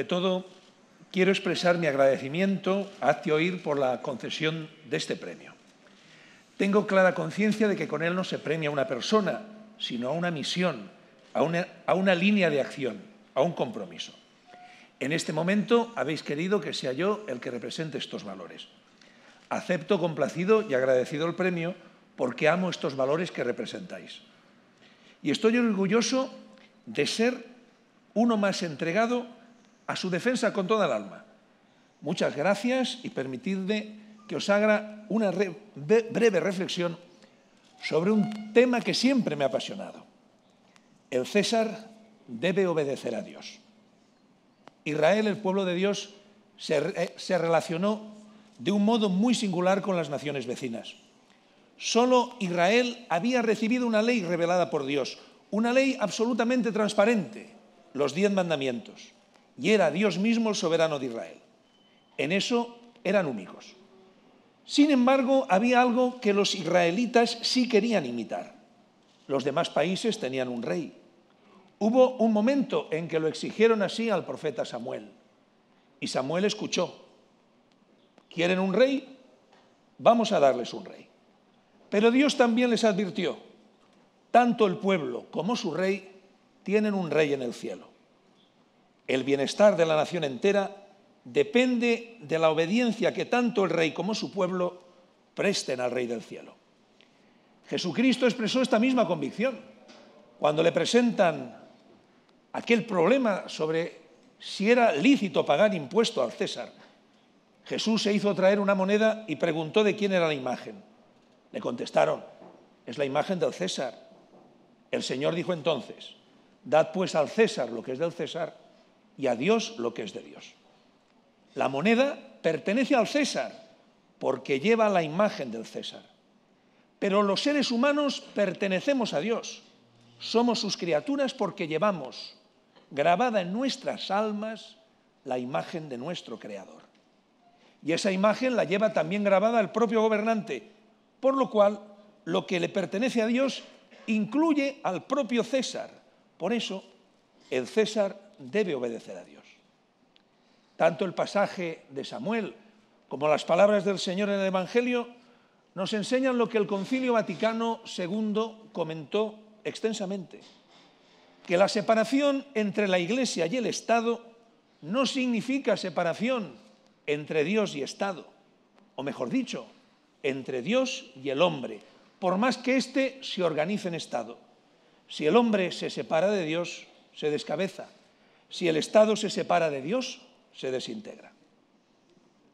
ante todo, quiero expresar mi agradecimiento a oír por la concesión de este premio. Tengo clara conciencia de que con él no se premia a una persona, sino a una misión, a una, a una línea de acción, a un compromiso. En este momento habéis querido que sea yo el que represente estos valores. Acepto complacido y agradecido el premio porque amo estos valores que representáis. Y estoy orgulloso de ser uno más entregado a su defensa con toda el alma. Muchas gracias y permitidme que os haga una breve reflexión sobre un tema que siempre me ha apasionado. El César debe obedecer a Dios. Israel, el pueblo de Dios, se, eh, se relacionó de un modo muy singular con las naciones vecinas. Solo Israel había recibido una ley revelada por Dios, una ley absolutamente transparente, los diez mandamientos y era Dios mismo el soberano de Israel. En eso eran únicos. Sin embargo, había algo que los israelitas sí querían imitar. Los demás países tenían un rey. Hubo un momento en que lo exigieron así al profeta Samuel. Y Samuel escuchó. ¿Quieren un rey? Vamos a darles un rey. Pero Dios también les advirtió, tanto el pueblo como su rey tienen un rey en el cielo. El bienestar de la nación entera depende de la obediencia que tanto el rey como su pueblo presten al rey del cielo. Jesucristo expresó esta misma convicción cuando le presentan aquel problema sobre si era lícito pagar impuesto al César. Jesús se hizo traer una moneda y preguntó de quién era la imagen. Le contestaron, es la imagen del César. El Señor dijo entonces, dad pues al César lo que es del César y a Dios lo que es de Dios. La moneda pertenece al César porque lleva la imagen del César. Pero los seres humanos pertenecemos a Dios. Somos sus criaturas porque llevamos grabada en nuestras almas la imagen de nuestro Creador. Y esa imagen la lleva también grabada el propio gobernante, por lo cual lo que le pertenece a Dios incluye al propio César. Por eso el César debe obedecer a Dios. Tanto el pasaje de Samuel como las palabras del Señor en el Evangelio nos enseñan lo que el Concilio Vaticano II comentó extensamente, que la separación entre la Iglesia y el Estado no significa separación entre Dios y Estado, o mejor dicho, entre Dios y el hombre, por más que éste se organice en Estado. Si el hombre se separa de Dios, se descabeza. Si el Estado se separa de Dios, se desintegra.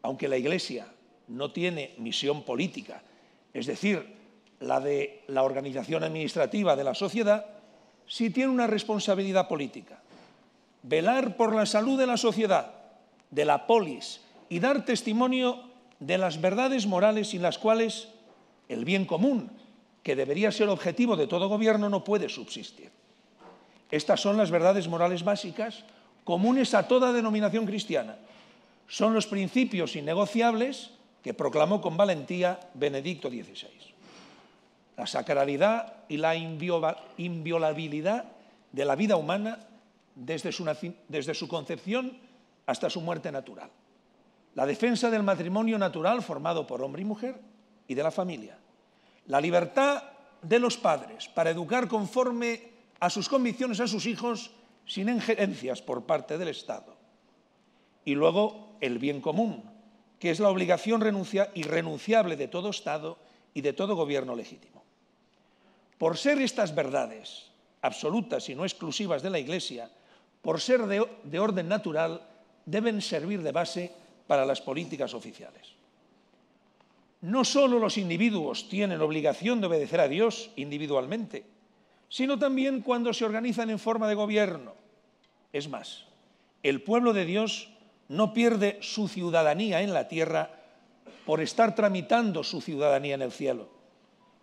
Aunque la Iglesia no tiene misión política, es decir, la de la organización administrativa de la sociedad, sí tiene una responsabilidad política. Velar por la salud de la sociedad, de la polis, y dar testimonio de las verdades morales sin las cuales el bien común, que debería ser objetivo de todo gobierno, no puede subsistir. Estas son las verdades morales básicas comunes a toda denominación cristiana. Son los principios innegociables que proclamó con valentía Benedicto XVI. La sacralidad y la inviolabilidad de la vida humana desde su, desde su concepción hasta su muerte natural. La defensa del matrimonio natural formado por hombre y mujer y de la familia. La libertad de los padres para educar conforme a sus convicciones, a sus hijos, sin injerencias por parte del Estado. Y luego el bien común, que es la obligación renuncia, irrenunciable de todo Estado y de todo gobierno legítimo. Por ser estas verdades absolutas y no exclusivas de la Iglesia, por ser de, de orden natural, deben servir de base para las políticas oficiales. No solo los individuos tienen obligación de obedecer a Dios individualmente, sino también cuando se organizan en forma de gobierno. Es más, el pueblo de Dios no pierde su ciudadanía en la tierra por estar tramitando su ciudadanía en el cielo.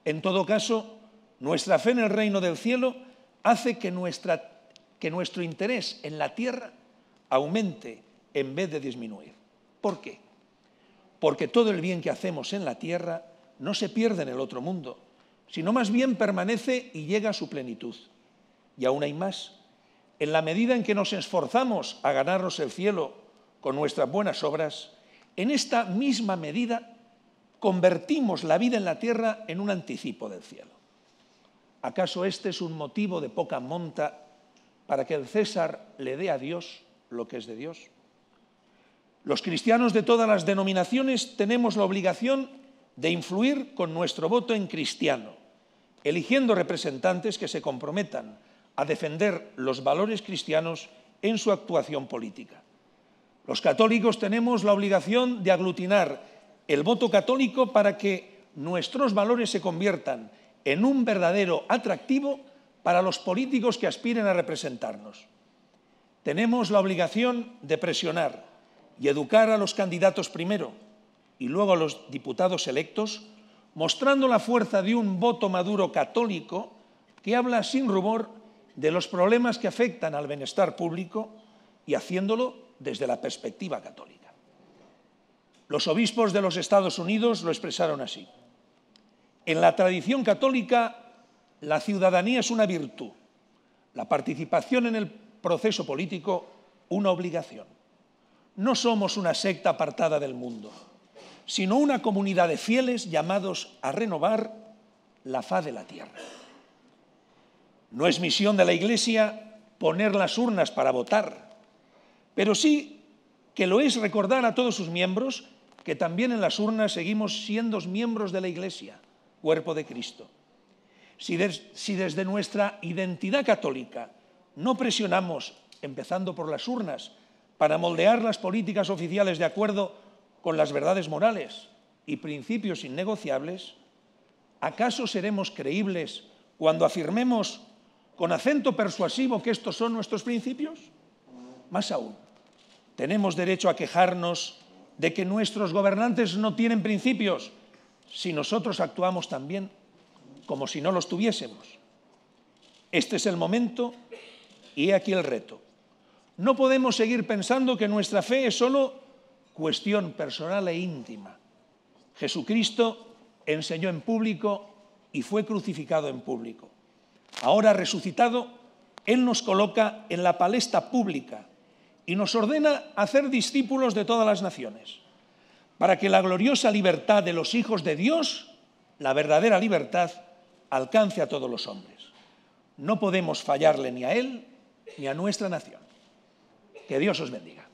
En todo caso, nuestra fe en el reino del cielo hace que, nuestro interés en la tierra aumente en vez de disminuir. ¿Por qué? Porque todo el bien que hacemos en la tierra no se pierde en el otro mundo, sino más bien permanece y llega a su plenitud. Y aún hay más. En la medida en que nos esforzamos a ganarnos el cielo con nuestras buenas obras, en esta misma medida convertimos la vida en la tierra en un anticipo del cielo. ¿Acaso este es un motivo de poca monta para que el César le dé a Dios lo que es de Dios? Los cristianos de todas las denominaciones tenemos la obligación de influir con nuestro voto en cristiano, eligiendo representantes que se comprometan a defender los valores cristianos en su actuación política. Los católicos tenemos la obligación de aglutinar el voto católico para que nuestros valores se conviertan en un verdadero atractivo para los políticos que aspiren a representarnos. Tenemos la obligación de presionar y educar a los candidatos primero y luego a los diputados electos mostrando la fuerza de un voto maduro católico que habla sin rumor de los problemas que afectan al bienestar público y haciéndolo desde la perspectiva católica. Los obispos de los Estados Unidos lo expresaron así. En la tradición católica, la ciudadanía es una virtud, la participación en el proceso político una obligación. No somos una secta apartada del mundo sino una comunidad de fieles llamados a renovar la faz de la tierra. No es misión de la Iglesia poner las urnas para votar, pero sí que lo es recordar a todos sus miembros que también en las urnas seguimos siendo miembros de la Iglesia, cuerpo de Cristo. Si, si, desde nuestra identidad católica no presionamos, empezando por las urnas, para moldear las políticas oficiales de acuerdo con las verdades morales y principios innegociables, ¿acaso seremos creíbles cuando afirmemos con acento persuasivo que estos son nuestros principios? Más aún, tenemos derecho a quejarnos de que nuestros gobernantes no tienen principios si nosotros actuamos también como si no los tuviésemos. Este es el momento y he aquí el reto. No podemos seguir pensando que nuestra fe es solo cuestión personal e íntima. Jesucristo enseñó en público y fue crucificado en público. Ahora resucitado, Él nos coloca en la palestra pública y nos ordena hacer discípulos de todas las naciones, para que la gloriosa libertad de los hijos de Dios, la verdadera libertad, alcance a todos los hombres. No podemos fallarle ni a Él ni a nuestra nación. Que Dios os bendiga.